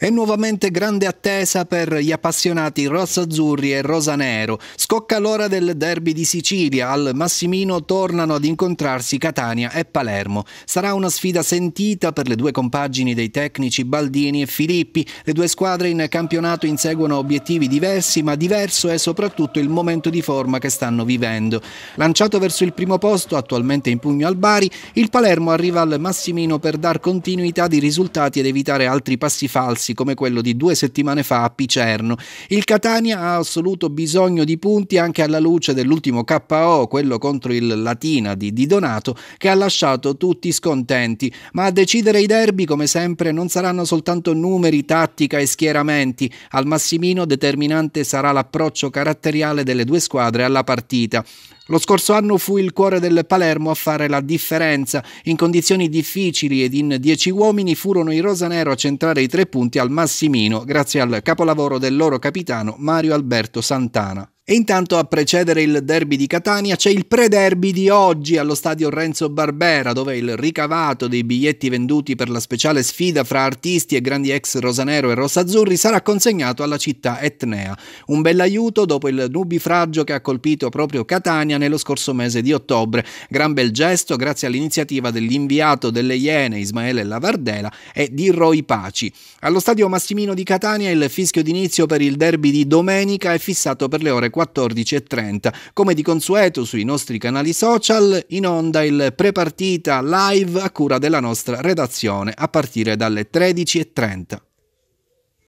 E nuovamente grande attesa per gli appassionati rossazzurri e rosanero. Scocca l'ora del derby di Sicilia, al Massimino tornano ad incontrarsi Catania e Palermo. Sarà una sfida sentita per le due compagini dei tecnici Baldini e Filippi. Le due squadre in campionato inseguono obiettivi diversi, ma diverso è soprattutto il momento di forma che stanno vivendo. Lanciato verso il primo posto, attualmente in pugno al Bari, il Palermo arriva al Massimino per dar continuità di risultati ed evitare altri passi falsi scarsi come quello di due settimane fa a Picerno. Il Catania ha assoluto bisogno di punti anche alla luce dell'ultimo KO, quello contro il Latina di Di Donato, che ha lasciato tutti scontenti. Ma a decidere i derby, come sempre, non saranno soltanto numeri, tattica e schieramenti. Al massimino determinante sarà l'approccio caratteriale delle due squadre alla partita. Lo scorso anno fu il cuore del Palermo a fare la differenza. In condizioni difficili ed in dieci uomini furono i Rosanero a centrare i tre punti al Massimino, grazie al capolavoro del loro capitano Mario Alberto Santana. E intanto a precedere il derby di Catania c'è il pre-derby di oggi allo stadio Renzo Barbera, dove il ricavato dei biglietti venduti per la speciale sfida fra artisti e grandi ex rosanero e rossazzurri sarà consegnato alla città etnea. Un bell'aiuto dopo il nubifragio che ha colpito proprio Catania nello scorso mese di ottobre. Gran bel gesto grazie all'iniziativa dell'inviato delle Iene Ismaele Lavardela e di Roy Paci. Allo stadio Massimino di Catania il fischio d'inizio per il derby di domenica è fissato per le ore 14. 14.30. Come di consueto sui nostri canali social in onda il prepartita live a cura della nostra redazione a partire dalle 13.30.